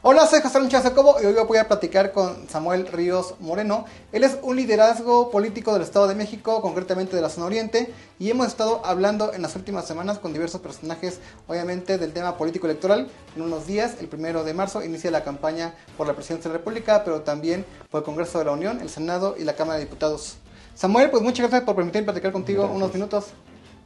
Hola, soy José Luis y hoy voy a platicar con Samuel Ríos Moreno. Él es un liderazgo político del Estado de México, concretamente de la zona oriente, y hemos estado hablando en las últimas semanas con diversos personajes, obviamente, del tema político electoral. En unos días, el primero de marzo, inicia la campaña por la presidencia de la República, pero también por el Congreso de la Unión, el Senado y la Cámara de Diputados. Samuel, pues muchas gracias por permitirme platicar contigo unos minutos.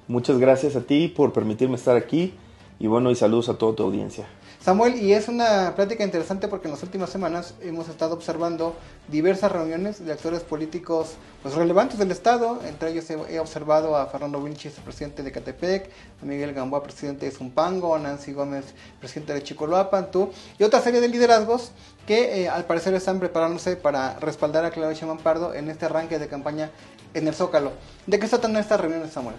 Muchas gracias a ti por permitirme estar aquí y bueno, y saludos a toda tu audiencia. Samuel, y es una plática interesante porque en las últimas semanas hemos estado observando diversas reuniones de actores políticos pues, relevantes del Estado. Entre ellos he, observado a Fernando Vinci, presidente de Catepec, a Miguel Gamboa, presidente de Zumpango, a Nancy Gómez, presidente de Chicoloapan, tú, y otra serie de liderazgos que eh, al parecer están preparándose para respaldar a Claudio Chemán en este arranque de campaña en el Zócalo. ¿De qué se tratan estas reuniones, Samuel?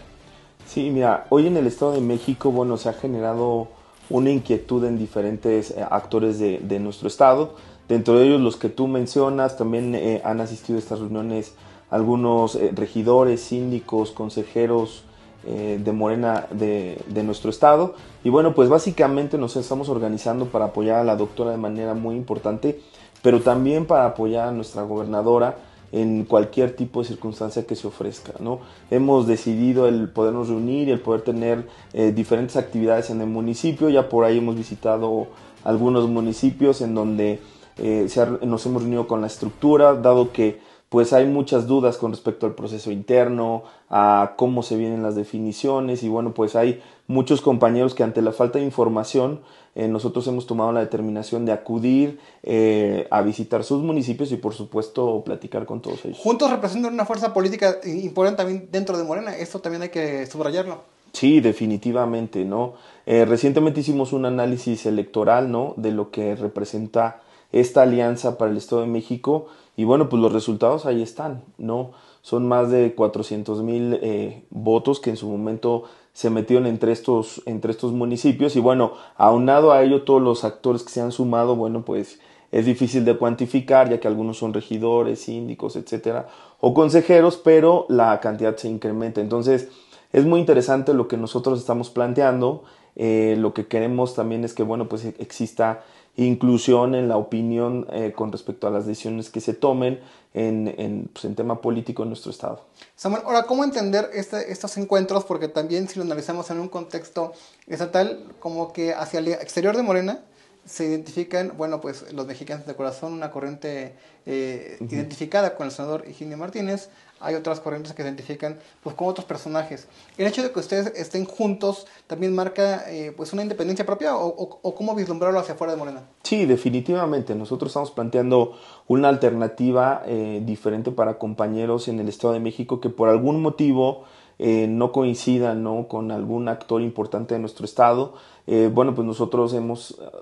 Sí, mira, hoy en el Estado de México, bueno, se ha generado una inquietud en diferentes eh, actores de, nuestro estado. Dentro de ellos los que tú mencionas, también eh, han asistido a estas reuniones algunos eh, regidores, síndicos, consejeros de Morena de, de, nuestro estado. Y bueno, pues básicamente nos estamos organizando para apoyar a la doctora de manera muy importante, pero también para apoyar a nuestra gobernadora en cualquier tipo de circunstancia que se ofrezca. ¿no? Hemos decidido el podernos reunir y el poder tener eh, diferentes actividades en el municipio. Ya por ahí hemos visitado algunos municipios en donde eh, nos hemos reunido con la estructura, dado que pues hay muchas dudas con respecto al proceso interno, a cómo se vienen las definiciones y bueno, pues hay muchos compañeros que ante la falta de información eh, nosotros hemos tomado la determinación de acudir eh, a visitar sus municipios y por supuesto platicar con todos ellos. Juntos representan una fuerza política importante también dentro de Morena, esto también hay que subrayarlo. Sí, definitivamente, ¿no? Eh, recientemente hicimos un análisis electoral, ¿no? De lo que representa esta alianza para el Estado de México y bueno, pues los resultados ahí están, ¿no? Son más de 400 mil votos que en su momento se metieron entre estos, entre estos municipios y bueno, aunado a ello todos los actores que se han sumado, bueno, pues es difícil de cuantificar ya que algunos son regidores, síndicos, etcétera, o consejeros, pero la cantidad se incrementa. Entonces, es muy interesante lo que nosotros estamos planteando. Eh, lo que queremos también es que, bueno, pues exista inclusión en la opinión eh, con respecto a las decisiones que se tomen, en, pues, en, tema político en nuestro Estado. Samuel, ahora, ¿cómo entender este, estos encuentros? Porque también si lo analizamos en un contexto estatal, como que hacia el exterior de Morena, se identifican, bueno, pues los mexicanos de corazón, una corriente eh, identificada con el senador Higinio Martínez, hay otras corrientes que se identifican pues con otros personajes. El hecho de que ustedes estén juntos también marca eh, pues una independencia propia o, cómo vislumbrarlo hacia afuera de Morena. Sí, definitivamente. Nosotros estamos planteando una alternativa eh, diferente para compañeros en el Estado de México que por algún motivo eh, no coincida con algún actor importante de nuestro estado, eh, bueno, pues nosotros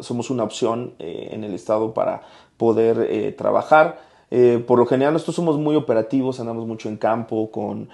somos una opción eh, en el estado para poder trabajar. por lo general nosotros somos muy operativos, andamos mucho en campo con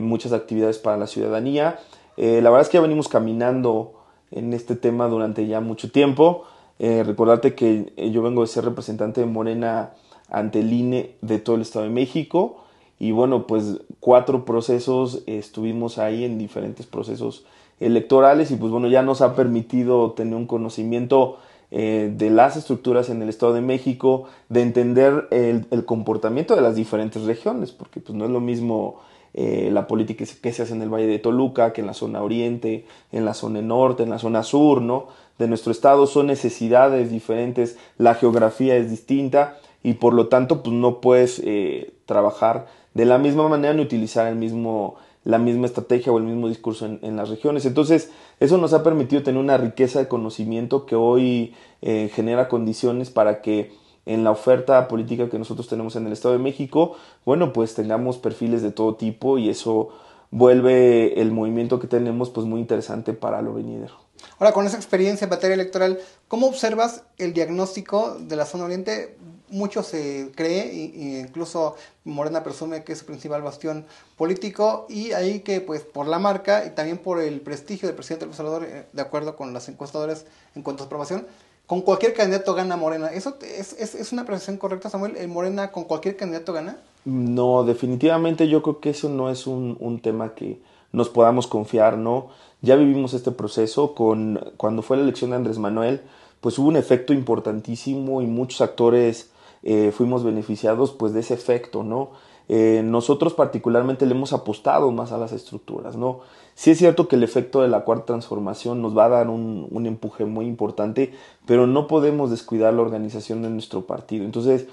muchas actividades para la ciudadanía. la verdad es que ya venimos caminando en este tema durante ya mucho tiempo. recordarte que yo vengo de ser representante de Morena ante el INE de todo el Estado de México. Y bueno, pues cuatro procesos, estuvimos ahí en diferentes procesos electorales y pues bueno, ya nos ha permitido tener un conocimiento eh, de las estructuras en el Estado de México, de entender el, comportamiento de las diferentes regiones, porque pues no es lo mismo eh, la política que se hace en el Valle de Toluca, que en la zona oriente, en la zona norte, en la zona sur, ¿no? De nuestro estado son necesidades diferentes, la geografía es distinta y por lo tanto pues no puedes eh, trabajar de la misma manera no utilizar el mismo, la misma estrategia o el mismo discurso en, las regiones. Entonces, eso nos ha permitido tener una riqueza de conocimiento que hoy eh, genera condiciones para que en la oferta política que nosotros tenemos en el Estado de México, bueno, pues tengamos perfiles de todo tipo y eso vuelve el movimiento que tenemos pues muy interesante para lo venidero. Ahora, con esa experiencia en materia electoral, ¿cómo observas el diagnóstico de la zona oriente mucho se cree, e incluso Morena presume que es su principal bastión político, y ahí que pues por la marca y también por el prestigio del presidente López Salvador eh, de acuerdo con las encuestadoras en cuanto a su aprobación, con cualquier candidato gana Morena. ¿Eso es, es, es una apreciación correcta, Samuel? ¿El Morena con cualquier candidato gana? No, definitivamente yo creo que eso no es un, un tema que nos podamos confiar, ¿no? Ya vivimos este proceso con cuando fue la elección de Andrés Manuel, pues hubo un efecto importantísimo y muchos actores eh, fuimos beneficiados pues de ese efecto, ¿no? Eh, nosotros particularmente le hemos apostado más a las estructuras, ¿no? Sí es cierto que el efecto de la cuarta transformación nos va a dar un, empuje muy importante, pero no podemos descuidar la organización de nuestro partido. Entonces,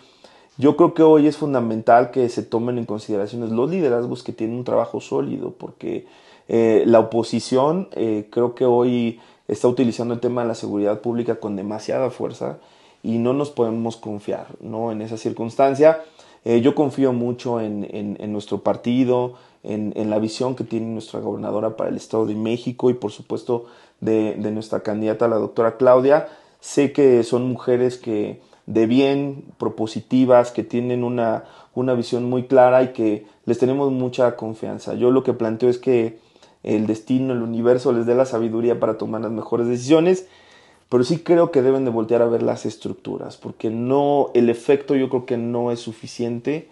yo creo que hoy es fundamental que se tomen en consideración los liderazgos que tienen un trabajo sólido, porque eh, la oposición creo que hoy está utilizando el tema de la seguridad pública con demasiada fuerza y no nos podemos confiar ¿no? en esa circunstancia. Eh, yo confío mucho en, en, nuestro partido, en, en, la visión que tiene nuestra gobernadora para el Estado de México y por supuesto de, de nuestra candidata, la doctora Claudia. Sé que son mujeres que de bien, propositivas, que tienen una, una visión muy clara y que les tenemos mucha confianza. Yo lo que planteo es que el destino, el universo les dé la sabiduría para tomar las mejores decisiones pero sí creo que deben de voltear a ver las estructuras, porque no, el efecto yo creo que no es suficiente,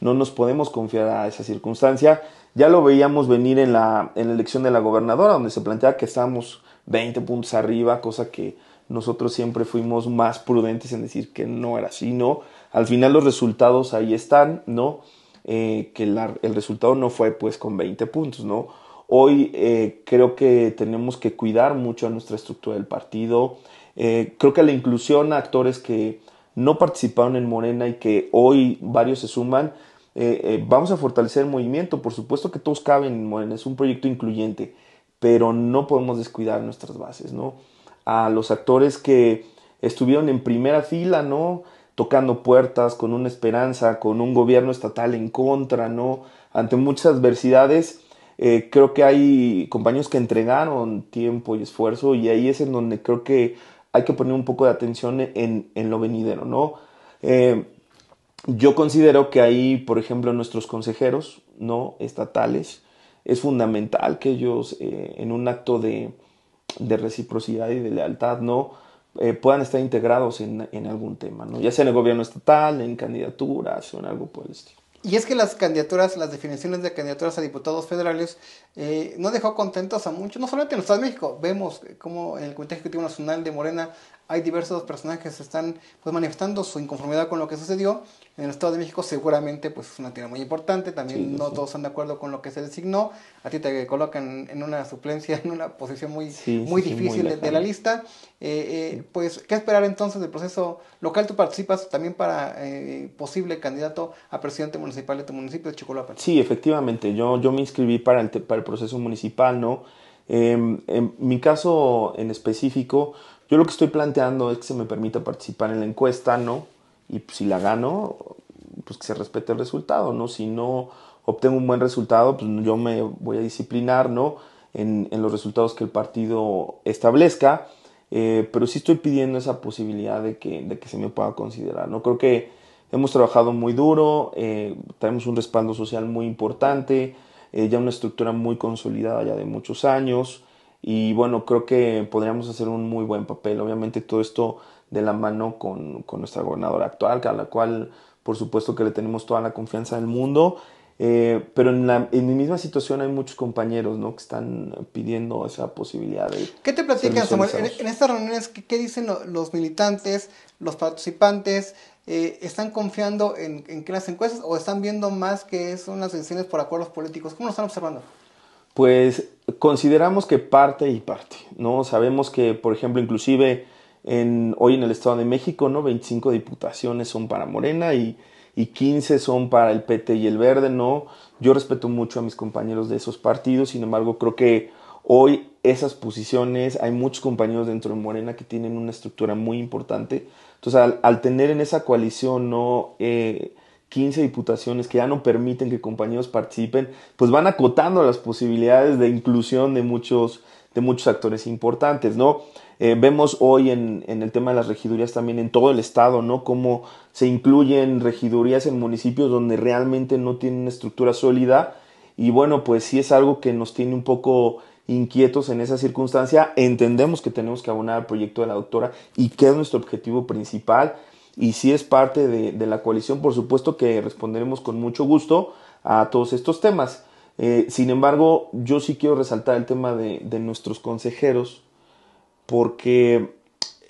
no nos podemos confiar a esa circunstancia. Ya lo veíamos venir en la, en la elección de la gobernadora, donde se planteaba que estábamos 20 puntos arriba, cosa que nosotros siempre fuimos más prudentes en decir que no era así, ¿no? Al final los resultados ahí están, ¿no? Eh, que el resultado no fue pues con 20 puntos, ¿no? Hoy eh, creo que tenemos que cuidar mucho a nuestra estructura del partido. Eh, creo que la inclusión a actores que no participaron en Morena y que hoy varios se suman, eh, vamos a fortalecer el movimiento. Por supuesto que todos caben en Morena, es un proyecto incluyente, pero no podemos descuidar nuestras bases, ¿no? A los actores que estuvieron en primera fila, ¿no? Tocando puertas, con una esperanza, con un gobierno estatal en contra, ¿no? Ante muchas adversidades eh, creo que hay compañeros que entregaron tiempo y esfuerzo y ahí es en donde creo que hay que poner un poco de atención en, lo venidero, ¿no? Eh, yo considero que ahí, por ejemplo, nuestros consejeros, ¿no? Estatales, es fundamental que ellos eh, en un acto de, reciprocidad y de lealtad, ¿no? puedan estar integrados en, en, algún tema, ¿no? Ya sea en el gobierno estatal, en candidaturas o en algo por el estilo. Y es que las candidaturas, las definiciones de candidaturas a diputados federales eh, no dejó contentos a muchos, no solamente en el Estado de México, vemos eh, como en el Comité Ejecutivo Nacional de Morena hay diversos personajes que están pues, manifestando su inconformidad con lo que sucedió. En el Estado de México seguramente pues, es una tira muy importante, también no todos están de acuerdo con lo que se designó, a ti te colocan en una suplencia, en una posición muy, muy difícil de, la lista. Eh, eh, pues, ¿qué esperar entonces del proceso local? Tú participas también para eh, posible candidato a presidente municipal de tu municipio de Chicolapa. Sí, efectivamente, yo, yo me inscribí para el, para el proceso municipal, ¿no? Em, en mi caso en específico, yo lo que estoy planteando es que se me permita participar en la encuesta, ¿no? Y si la gano, pues que se respete el resultado, ¿no? Si no obtengo un buen resultado, pues yo me voy a disciplinar, ¿no? En, los resultados que el partido establezca, eh, pero sí estoy pidiendo esa posibilidad de que, se me pueda considerar, ¿no? Creo que hemos trabajado muy duro, eh, tenemos un respaldo social muy importante, eh, ya una estructura muy consolidada ya de muchos años, y bueno, creo que podríamos hacer un muy buen papel. Obviamente todo esto de la mano con, nuestra gobernadora actual, a la cual por supuesto que le tenemos toda la confianza del mundo. Eh, pero en la, misma situación hay muchos compañeros ¿no? que están pidiendo esa posibilidad ¿Qué te platican, Samuel? En, estas reuniones, ¿qué, dicen los militantes, los participantes? Eh, ¿Están confiando en, en, que las encuestas o están viendo más que es unas decisiones por acuerdos políticos? ¿Cómo lo están observando? Pues consideramos que parte y parte, ¿no? Sabemos que, por ejemplo, inclusive en, hoy en el Estado de México, ¿no? 25 diputaciones son para Morena y, y 15 son para el PT y el Verde, ¿no? Yo respeto mucho a mis compañeros de esos partidos, sin embargo, creo que hoy esas posiciones, hay muchos compañeros dentro de Morena que tienen una estructura muy importante. Entonces, al, tener en esa coalición, ¿no? Eh, 15 diputaciones que ya no permiten que compañeros participen, pues van acotando las posibilidades de inclusión de muchos, de muchos actores importantes, ¿no? Eh, vemos hoy en, el tema de las regidurías también en todo el estado, ¿no? Cómo se incluyen regidurías en municipios donde realmente no tienen una estructura sólida y bueno, pues sí es algo que nos tiene un poco inquietos en esa circunstancia. Entendemos que tenemos que abonar al proyecto de la doctora y que es nuestro objetivo principal y si es parte de, la coalición, por supuesto que responderemos con mucho gusto a todos estos temas. Eh, sin embargo, yo sí quiero resaltar el tema de, nuestros consejeros porque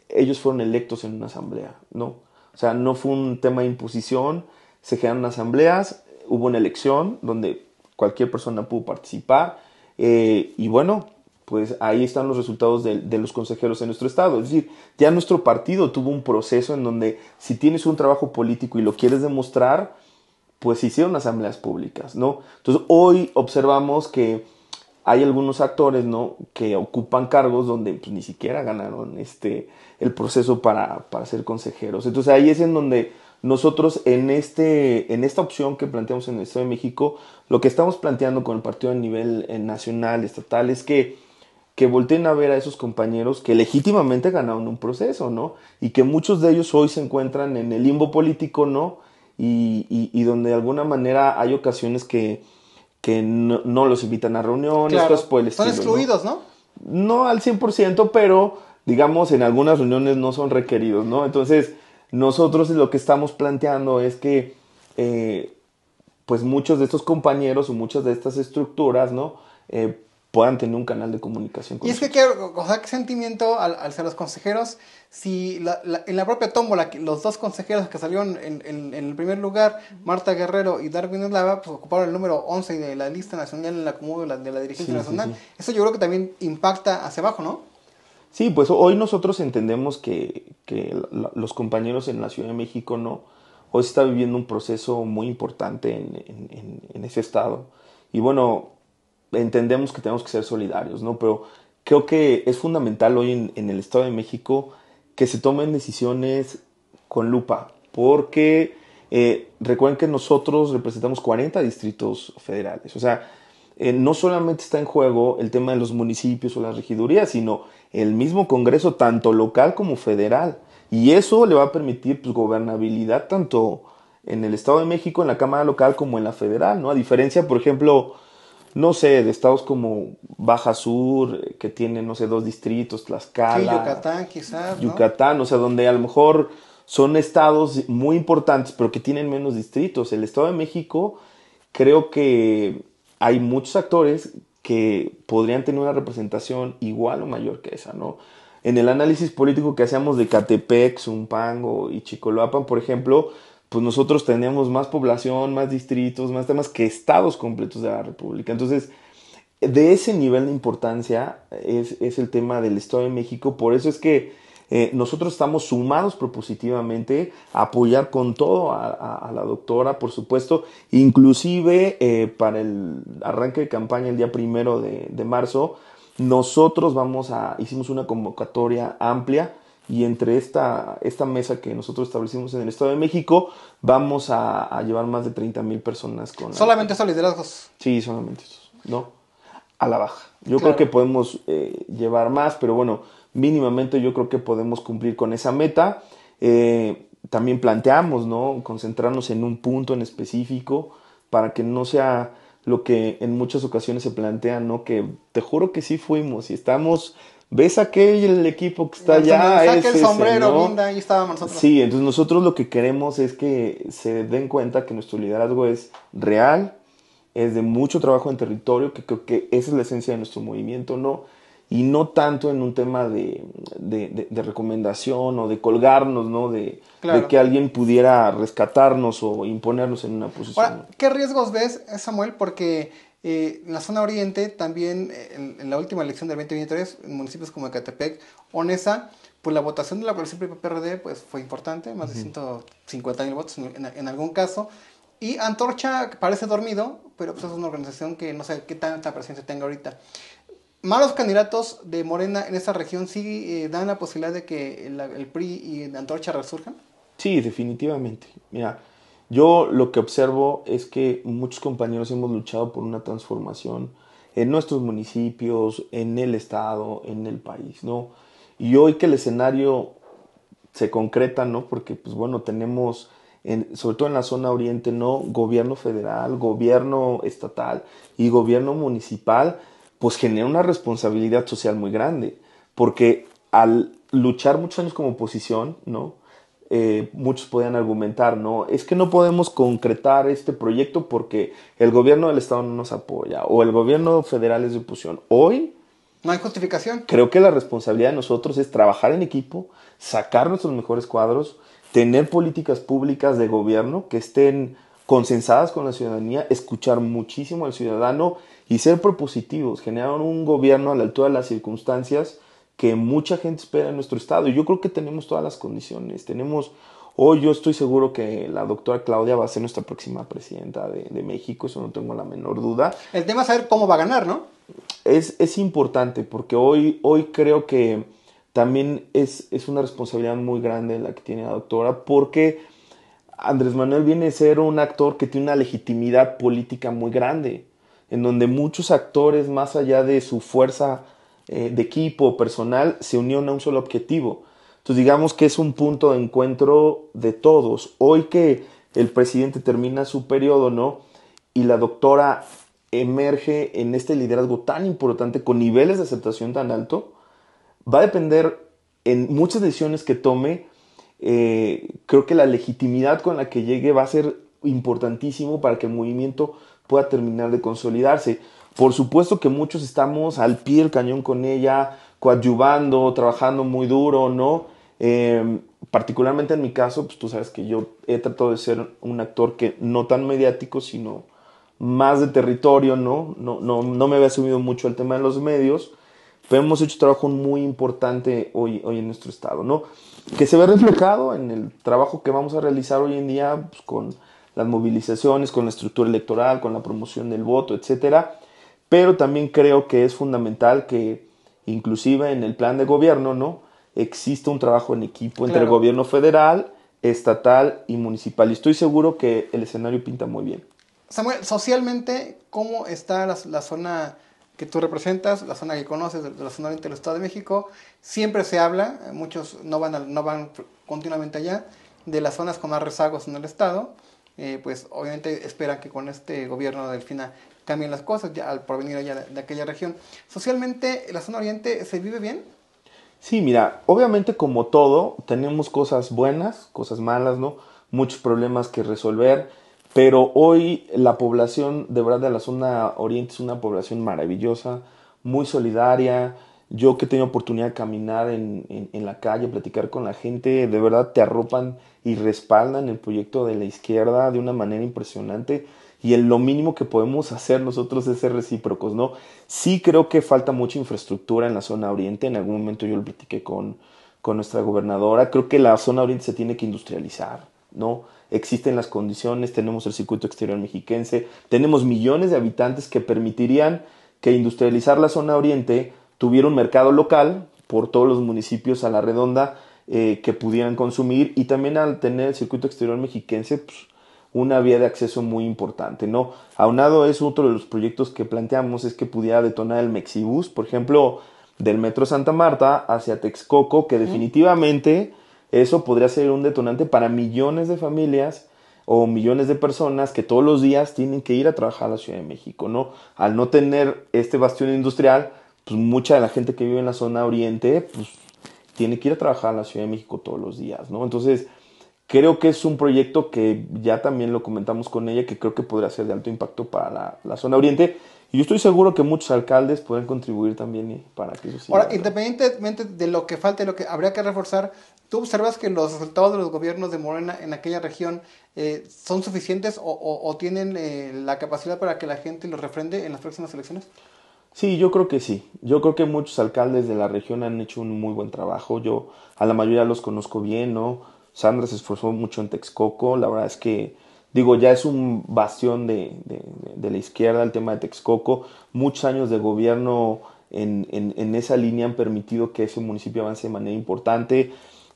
ellos fueron electos en una asamblea, ¿no? O sea, no fue un tema de imposición, se generaron asambleas, hubo una elección donde cualquier persona pudo participar eh, y bueno, pues ahí están los resultados de, los consejeros en nuestro estado. Es decir, ya nuestro partido tuvo un proceso en donde si tienes un trabajo político y lo quieres demostrar, pues hicieron asambleas públicas, ¿no? Entonces hoy observamos que hay algunos actores, ¿no? Que ocupan cargos donde pues, ni siquiera ganaron este, el proceso para, para ser consejeros. Entonces ahí es en donde nosotros en, este, en esta opción que planteamos en el Estado de México, lo que estamos planteando con el partido a nivel eh, nacional, estatal, es que que volteen a ver a esos compañeros que legítimamente ganaron un proceso, ¿no? Y que muchos de ellos hoy se encuentran en el limbo político, ¿no? Y, donde de alguna manera hay ocasiones que, no, los invitan a reuniones, claro. Son excluidos, ¿no? ¿no? al 100%, pero digamos en algunas reuniones no son requeridos, ¿no? Entonces, nosotros lo que estamos planteando es que, eh, pues muchos de estos compañeros o muchas de estas estructuras, ¿no? Eh, puedan tener un canal de comunicación. Con y es que, quiero, o sea, qué sentimiento al, ser los consejeros, si en la propia tómbola los dos consejeros que salieron en, el primer lugar, Marta Guerrero y Darwin Eslava, pues ocuparon el número 11 de la lista nacional en la de de la dirigencia nacional, eso yo creo que también impacta hacia abajo, ¿no? Sí, pues hoy nosotros entendemos que, que los compañeros en la Ciudad de México no, hoy se está viviendo un proceso muy importante en, en ese estado. Y bueno, entendemos que tenemos que ser solidarios, ¿no? Pero creo que es fundamental hoy en, el Estado de México que se tomen decisiones con lupa, porque eh, recuerden que nosotros representamos 40 distritos federales, o sea, eh, no solamente está en juego el tema de los municipios o las regidurías, sino el mismo Congreso, tanto local como federal. Y eso le va a permitir pues, gobernabilidad tanto en el Estado de México, en la Cámara local, como en la federal, ¿no? A diferencia, por ejemplo, no sé, de estados como Baja Sur, eh, que tienen, no sé, dos distritos, Tlaxcala. Sí, Yucatán quizás. ¿no? Yucatán, o sea, donde a lo mejor son estados muy importantes, pero que tienen menos distritos. El Estado de México, creo que hay muchos actores que podrían tener una representación igual o mayor que esa, ¿no? En el análisis político que hacíamos de Catepec, Zumpango y Chicoloapan, por ejemplo, pues nosotros tenemos más población, más distritos, más temas que estados completos de la República. Entonces, de ese nivel de importancia es, el tema del Estado de México. Por eso es que eh, nosotros estamos sumados propositivamente a apoyar con todo a, la doctora, por supuesto, inclusive eh, para el arranque de campaña el día primero de, de marzo, nosotros vamos a, hicimos una convocatoria amplia y entre esta, esta mesa que nosotros establecimos en el Estado de México, vamos a, llevar más de 30 mil personas con... Solamente esos liderazgos. Sí, solamente estos, ¿no? A la baja. Yo creo que podemos eh, llevar más, pero bueno, mínimamente yo creo que podemos cumplir con esa meta. Eh, también planteamos, ¿no? Concentrarnos en un punto en específico para que no sea lo que en muchas ocasiones se plantea, ¿no? Que te juro que sí fuimos y estamos ves aquel equipo que está allá. Saca el sombrero, linda, ahí estábamos nosotros. Sí, entonces nosotros lo que queremos es que se den cuenta que nuestro liderazgo es real, es de mucho trabajo en territorio, que creo que esa es la esencia de nuestro movimiento, ¿no? Y no tanto en un tema de, de, recomendación o de colgarnos, ¿no? De, que alguien pudiera rescatarnos o imponernos en una posición. ¿qué riesgos ves, Samuel? Porque eh, en la zona oriente también, eh, en, la última elección del 2023, en municipios como Ecatepec, Onesa, pues la votación de la coalición PRD pues, fue importante, más de 150 mil votos en, algún caso. Y Antorcha parece dormido, pero pues es una organización que no sé qué tanta presencia tenga ahorita. Malos candidatos de Morena en esta región sí eh, dan la posibilidad de que el, el PRI y Antorcha resurjan. Sí, definitivamente. Mira, yo lo que observo es que muchos compañeros hemos luchado por una transformación en nuestros municipios, en el estado, en el país, ¿no? Y hoy que el escenario se concreta, ¿no? Porque, pues bueno, tenemos, sobre todo en la zona oriente, ¿no? Gobierno federal, gobierno estatal y gobierno municipal, pues genera una responsabilidad social muy grande, porque al luchar muchos años como oposición, ¿no? Eh, muchos podían argumentar, ¿no? Es que no podemos concretar este proyecto porque el gobierno del Estado no nos apoya o el gobierno federal es de oposición. Hoy... No hay justificación. Creo que la responsabilidad de nosotros es trabajar en equipo, sacar nuestros mejores cuadros, tener políticas públicas de gobierno que estén consensadas con la ciudadanía, escuchar muchísimo al ciudadano y ser propositivos, generar un gobierno a la altura de las circunstancias que mucha gente espera en nuestro estado. Y yo creo que tenemos todas las condiciones. Tenemos, hoy oh, yo estoy seguro que la doctora Claudia va a ser nuestra próxima presidenta de, México, eso no tengo la menor duda. El tema es saber cómo va a ganar, ¿no? Es, es importante porque hoy, hoy creo que también es, es una responsabilidad muy grande la que tiene la doctora porque Andrés Manuel viene a ser un actor que tiene una legitimidad política muy grande, en donde muchos actores, más allá de su fuerza eh, de equipo, personal, se unió a un solo objetivo. Entonces digamos que es un punto de encuentro de todos. Hoy que el presidente termina su periodo, ¿no? Y la doctora emerge en este liderazgo tan importante con niveles de aceptación tan alto, va a depender en muchas decisiones que tome, eh, creo que la legitimidad con la que llegue va a ser importantísimo para que el movimiento pueda terminar de consolidarse. Por supuesto que muchos estamos al pie del cañón con ella, coadyuvando, trabajando muy duro, ¿no? Em, particularmente en mi caso, pues tú sabes que yo he tratado de ser un actor que no tan mediático, sino más de territorio, ¿no? No, no, no me había subido mucho el tema de los medios, pero hemos hecho trabajo muy importante hoy, hoy en nuestro estado, ¿no? Que se ve reflejado en el trabajo que vamos a realizar hoy en día pues, con las movilizaciones, con la estructura electoral, con la promoción del voto, etcétera. Pero también creo que es fundamental que inclusive en el plan de gobierno, ¿no? Existe un trabajo en equipo entre el gobierno federal, estatal y municipal. Y estoy seguro que el escenario pinta muy bien. Samuel, socialmente, ¿cómo está la, zona que tú representas, la zona que conoces, la zona del Estado de México? Siempre se habla, eh, muchos no van, no van continuamente allá, de las zonas con más rezagos en el Estado. Eh, pues obviamente esperan que con este gobierno de Delfina cambian las cosas al provenir allá de, aquella región. ¿Socialmente la zona oriente se vive bien? Sí, mira, obviamente como todo, tenemos cosas buenas, cosas malas, ¿no? Muchos problemas que resolver, pero hoy la población de verdad de la zona oriente es una población maravillosa, muy solidaria, yo que he tenido oportunidad de caminar en, la calle, platicar con la gente, de verdad te arropan y respaldan el proyecto de la izquierda de una manera impresionante y lo mínimo que podemos hacer nosotros es ser recíprocos, ¿no? Sí creo que falta mucha infraestructura en la zona oriente, en algún momento yo lo platiqué con, nuestra gobernadora, creo que la zona oriente se tiene que industrializar, ¿no? Existen las condiciones, tenemos el circuito exterior mexiquense, tenemos millones de habitantes que permitirían que industrializar la zona oriente tuviera un mercado local por todos los municipios a la redonda eh, que pudieran consumir y también al tener el circuito exterior mexiquense, pues, una vía de acceso muy importante, ¿no? Aunado es otro de los proyectos que planteamos es que pudiera detonar el Mexibus, por ejemplo, del Metro Santa Marta hacia Texcoco, que definitivamente eso podría ser un detonante para millones de familias o millones de personas que todos los días tienen que ir a trabajar a la Ciudad de México, ¿no? Al no tener este bastión industrial, pues mucha de la gente que vive en la zona oriente, pues tiene que ir a trabajar a la Ciudad de México todos los días, ¿no? Entonces, Creo que es un proyecto que ya también lo comentamos con ella, que creo que podría ser de alto impacto para la, zona oriente. Y yo estoy seguro que muchos alcaldes pueden contribuir también eh, para que eso siga. Ahora, independientemente de lo que falte, lo que habría que reforzar, ¿tú observas que los resultados de los gobiernos de Morena en aquella región eh, son suficientes o, tienen eh, la capacidad para que la gente los refrende en las próximas elecciones? Sí, yo creo que sí. Yo creo que muchos alcaldes de la región han hecho un muy buen trabajo. Yo a la mayoría los conozco bien, ¿no? Sandra se esforzó mucho en Texcoco, la verdad es que, digo, ya es un bastión de, la izquierda el tema de Texcoco, muchos años de gobierno en, esa línea han permitido que ese municipio avance de manera importante.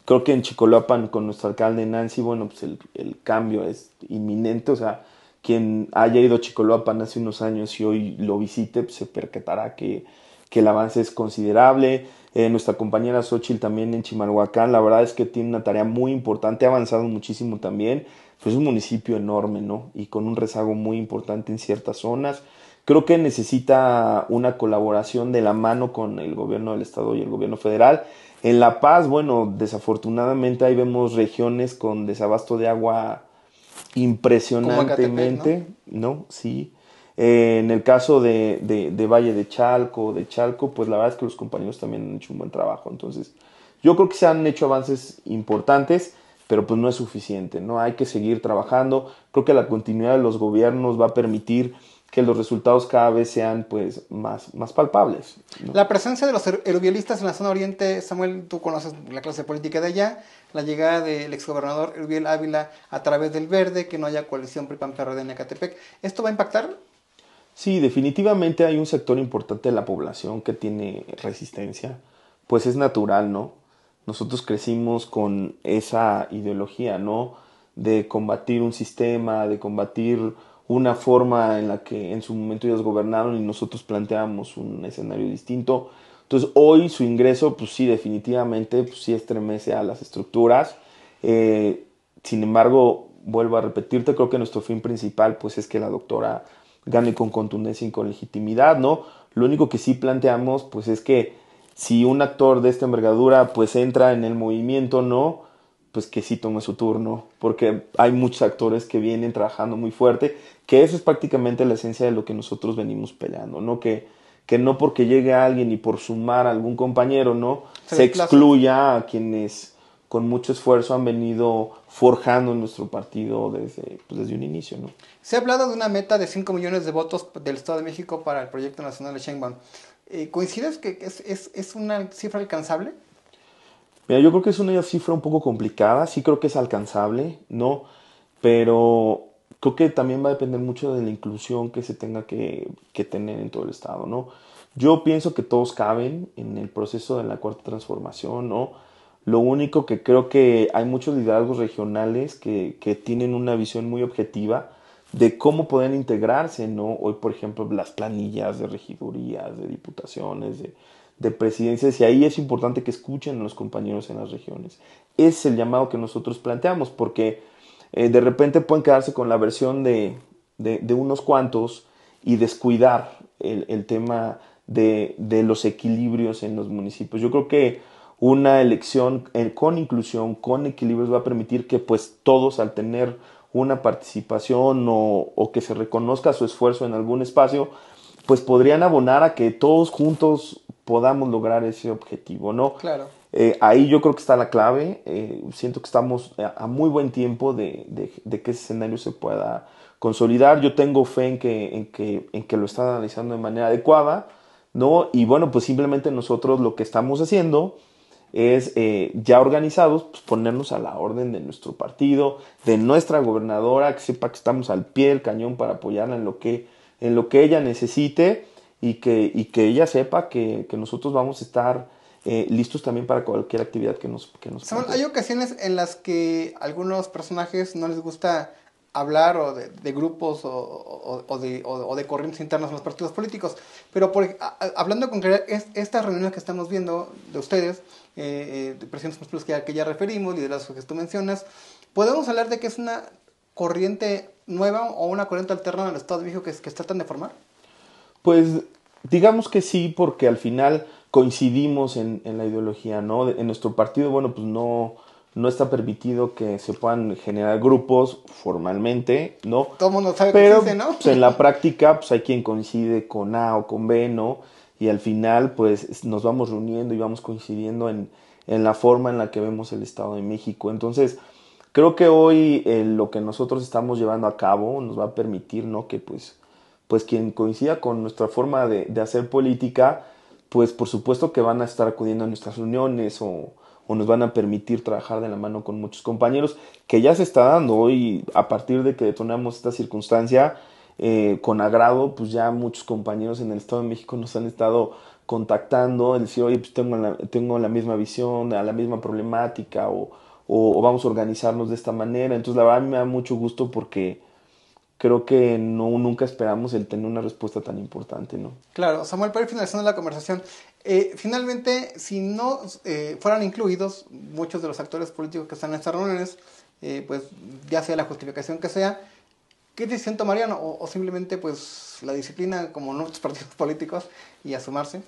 Creo que en Chicolapan con nuestro alcalde Nancy, bueno, pues el, cambio es inminente, o sea, quien haya ido a Chicolapan hace unos años y hoy lo visite, pues se percatará que, que el avance es considerable. Eh, nuestra compañera Xochitl también en Chimalhuacán, la verdad es que tiene una tarea muy importante, ha avanzado muchísimo también. Pues es un municipio enorme, ¿no? Y con un rezago muy importante en ciertas zonas. Creo que necesita una colaboración de la mano con el gobierno del Estado y el gobierno federal. En La Paz, bueno, desafortunadamente ahí vemos regiones con desabasto de agua impresionantemente, ¿no? Sí. Eh, en el caso de, Valle de Chalco, de Chalco, pues la verdad es que los compañeros también han hecho un buen trabajo. Entonces, yo creo que se han hecho avances importantes, pero pues no es suficiente, ¿no? Hay que seguir trabajando. Creo que la continuidad de los gobiernos va a permitir que los resultados cada vez sean pues más, más palpables. La presencia de los er-, erubialistas en la zona oriente, Samuel, tú conoces la clase política de allá, la llegada del exgobernador Erubiel Ávila a través del Verde, que no haya coalición PRI-PAN-PRD en Ecatepec, ¿esto va a impactar? Sí, definitivamente hay un sector importante de la población que tiene resistencia, pues es natural, ¿no? Nosotros crecimos con esa ideología, ¿no? De combatir un sistema, de combatir una forma en la que en su momento ellos gobernaron y nosotros planteamos un escenario distinto. Entonces hoy su ingreso, pues sí, definitivamente, pues sí estremece a las estructuras. Eh, sin embargo, vuelvo a repetirte, creo que nuestro fin principal, pues es que la doctora gane con contundencia y con legitimidad, ¿no? Lo único que sí planteamos, pues es que si un actor de esta envergadura, pues entra en el movimiento, ¿no? Pues que sí tome su turno, porque hay muchos actores que vienen trabajando muy fuerte, que eso es prácticamente la esencia de lo que nosotros venimos peleando, ¿no? Que, que no porque llegue alguien y por sumar a algún compañero, ¿no? se excluya a quienes con mucho esfuerzo han venido forjando nuestro partido desde, pues desde un inicio. ¿no? Se ha hablado de una meta de 5 millones de votos del Estado de México para el proyecto nacional de Schengen. Eh, ¿Coincides que es, es, es, una cifra alcanzable? Mira, yo creo que es una cifra un poco complicada, sí creo que es alcanzable, ¿no? Pero creo que también va a depender mucho de la inclusión que se tenga que, que tener en todo el Estado, ¿no? Yo pienso que todos caben en el proceso de la cuarta transformación, ¿no? Lo único que creo que hay muchos liderazgos regionales que, que tienen una visión muy objetiva de cómo pueden integrarse, ¿no? Hoy, por ejemplo, las planillas de regidurías, de diputaciones, de, de presidencias, y ahí es importante que escuchen a los compañeros en las regiones. Es el llamado que nosotros planteamos, porque eh, de repente pueden quedarse con la versión de, de, de unos cuantos y descuidar el, el tema de, de los equilibrios en los municipios. Yo creo que una elección con inclusión, con equilibrios, va a permitir que pues todos al tener una participación o, que se reconozca su esfuerzo en algún espacio, pues podrían abonar a que todos juntos podamos lograr ese objetivo, ¿no? Claro. Eh, ahí yo creo que está la clave. Eh, siento que estamos a, muy buen tiempo de, que ese escenario se pueda consolidar. Yo tengo fe en que, en que, en que lo están analizando de manera adecuada, ¿no? Y bueno, pues simplemente nosotros lo que estamos haciendo es eh, ya organizados, pues ponernos a la orden de nuestro partido, de nuestra gobernadora, que sepa que estamos al pie del cañón para apoyarla en lo que, en lo que ella necesite y que, que ella sepa que, nosotros vamos a estar eh, listos también para cualquier actividad que nos... Que nos hay ocasiones en las que algunos personajes no les gusta hablar o de, grupos o, de, o, de, corrientes internas en los partidos políticos. Pero por, hablando con es, estas reuniones que estamos viendo de ustedes, eh, eh, de presidentes municipales que, que, ya referimos, las que tú mencionas, podemos hablar de que es una corriente nueva o una corriente alterna al Estado de México que, que tratan de formar. Pues digamos que sí, porque al final coincidimos en, la ideología, ¿no? en nuestro partido, bueno, pues no no está permitido que se puedan generar grupos formalmente, ¿no? Todo el mundo sabe que existe, ¿no? Pues, en la práctica, pues hay quien coincide con A o con B, ¿no? Y al final, pues nos vamos reuniendo y vamos coincidiendo en, en la forma en la que vemos el Estado de México. Entonces, creo que hoy eh, lo que nosotros estamos llevando a cabo nos va a permitir, ¿no? Que pues, pues quien coincida con nuestra forma de, de hacer política, pues por supuesto que van a estar acudiendo a nuestras reuniones o o nos van a permitir trabajar de la mano con muchos compañeros, que ya se está dando hoy a partir de que detonamos esta circunstancia. Eh, con agrado, pues ya muchos compañeros en el Estado de México nos han estado contactando, el decir, oye, pues tengo la, tengo la misma visión, a la misma problemática, o, vamos a organizarnos de esta manera. Entonces, la verdad me da mucho gusto porque creo que no, nunca esperamos el tener una respuesta tan importante, ¿no? Claro, Samuel, para ir finalizando la conversación, eh, finalmente, si no eh, fueran incluidos muchos de los actores políticos que están en estas reuniones, eh, pues ya sea la justificación que sea, ¿qué decisión tomarían? O, o, simplemente pues la disciplina como nuestros partidos políticos y asumarse.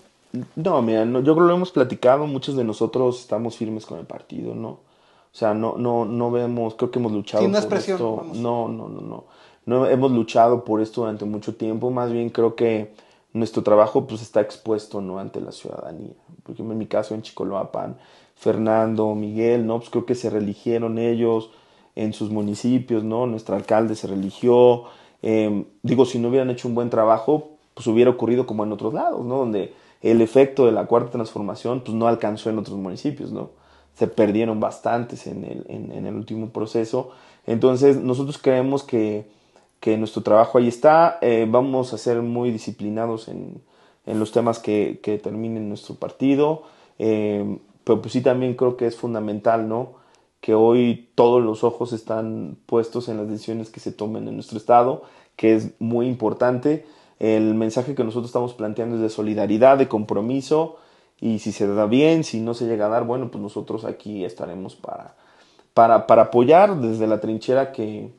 No, mira, yo creo que lo hemos platicado, muchos de nosotros estamos firmes con el partido, ¿no? O sea, no, no, no vemos, creo que hemos luchado no por presión, No, no, no, no. No hemos luchado por esto durante mucho tiempo, más bien creo que nuestro trabajo pues está expuesto no ante la ciudadanía. porque en mi caso en Chicoloapan, Fernando, Miguel, no, pues, creo que se religieron ellos en sus municipios, no, nuestro alcalde se religió. Em, digo, si no hubieran hecho un buen trabajo, pues hubiera ocurrido como en otros lados, no, donde el efecto de la cuarta transformación pues no alcanzó en otros municipios, no, se perdieron bastantes en el, en el último proceso. Entonces nosotros creemos que que nuestro trabajo ahí está. Eh, vamos a ser muy disciplinados en, los temas que, terminen nuestro partido. Eh, pero pues sí también creo que es fundamental, ¿no? Que hoy todos los ojos están puestos en las decisiones que se tomen en nuestro estado, que es muy importante. El mensaje que nosotros estamos planteando es de solidaridad, de compromiso, y si se da bien, si no se llega a dar, bueno, pues nosotros aquí estaremos para, para, para apoyar desde la trinchera que,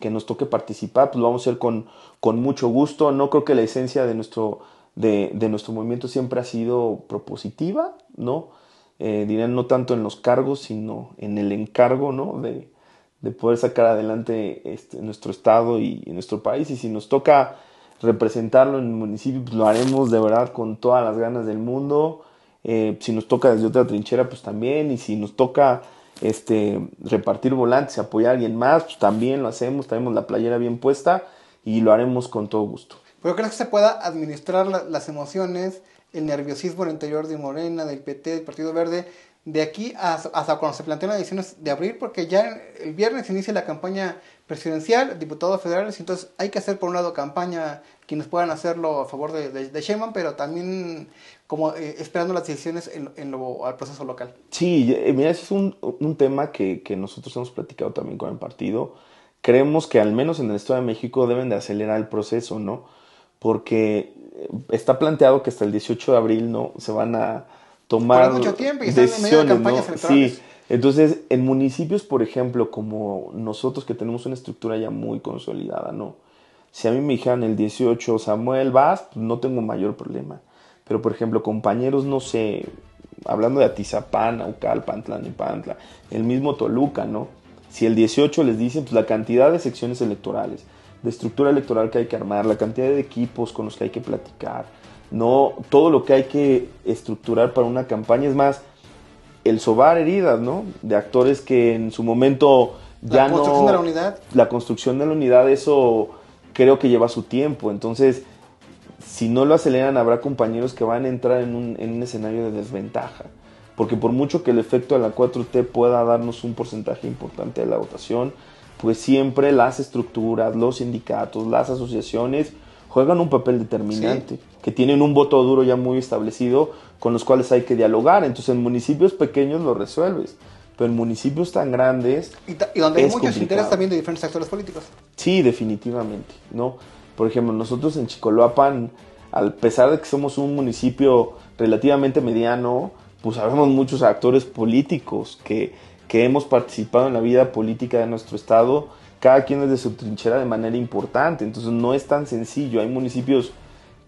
que nos toque participar, pues lo vamos a hacer con, con mucho gusto. No creo que la esencia de nuestro, de, nuestro movimiento siempre ha sido propositiva, ¿no? Eh, no tanto en los cargos, sino en el encargo, ¿no? De, poder sacar adelante este, nuestro estado y, nuestro país. Y si nos toca representarlo en el municipio, pues lo haremos de verdad con todas las ganas del mundo. Eh, si nos toca desde otra trinchera, pues también. Y si nos toca este, repartir volantes, apoyar a alguien más, pues, también lo hacemos, tenemos la playera bien puesta y lo haremos con todo gusto. ¿Pero crees que se pueda administrar las emociones, el nerviosismo en el interior de Morena, del PT, del Partido Verde, de aquí hasta, cuando se planteen las decisiones de abril? Porque ya el viernes inicia la campaña presidencial, diputados federales, entonces hay que hacer por un lado campaña, quienes puedan hacerlo a favor de, de, pero también como eh, esperando las decisiones en, en lo, al proceso local. Sí, eh, mira, ese es un, un tema que, nosotros hemos platicado también con el partido. Creemos que al menos en el Estado de México deben de acelerar el proceso, ¿no? Porque eh, está planteado que hasta el 18 de abril, ¿no? Se van a tomar mucho tiempo y decisiones, de campañas ¿no? Sí. Entonces, en municipios, por ejemplo, como nosotros que tenemos una estructura ya muy consolidada, ¿no? Si a mí me dijeran el 18, Samuel, vas, no tengo mayor problema. Pero, por ejemplo, compañeros, no sé, hablando de Atizapán, y Pantla, el mismo Toluca, ¿no? Si el 18 les dicen pues, la cantidad de secciones electorales, de estructura electoral que hay que armar, la cantidad de equipos con los que hay que platicar, no todo lo que hay que estructurar para una campaña, es más, el sobar heridas, ¿no? De actores que en su momento ya no la construcción de la unidad. La construcción de la unidad, eso creo que lleva su tiempo. Entonces, si no lo aceleran habrá compañeros que van a entrar en un, escenario de desventaja. Porque por mucho que el efecto de la 4T pueda darnos un porcentaje importante de la votación, pues siempre las estructuras, los sindicatos, las asociaciones juegan un papel determinante, que tienen un voto duro ya muy establecido con los cuales hay que dialogar. Entonces en municipios pequeños lo resuelves, pero en municipios tan grandes... Y, donde hay muchos intereses también de diferentes actores políticos. Sí, definitivamente, Por ejemplo, nosotros en Chicoloapan a pesar de que somos un municipio relativamente mediano, pues sabemos muchos actores políticos que, hemos participado en la vida política de nuestro estado, cada quien desde su trinchera de manera importante, entonces no es tan sencillo, hay municipios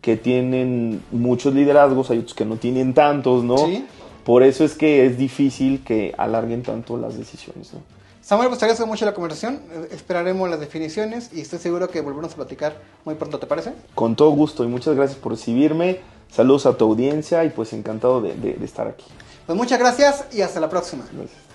que tienen muchos liderazgos, hay otros que no tienen tantos, ¿no? ¿Sí? Por eso es que es difícil que alarguen tanto las decisiones, ¿no? Samuel, pues te agradezco mucho la conversación. Eh, esperaremos las definiciones y estoy seguro que volveremos a platicar muy pronto, ¿te parece? Con todo gusto y muchas gracias por recibirme. Saludos a tu audiencia y pues encantado de, estar aquí. Pues muchas gracias y hasta la próxima. Gracias.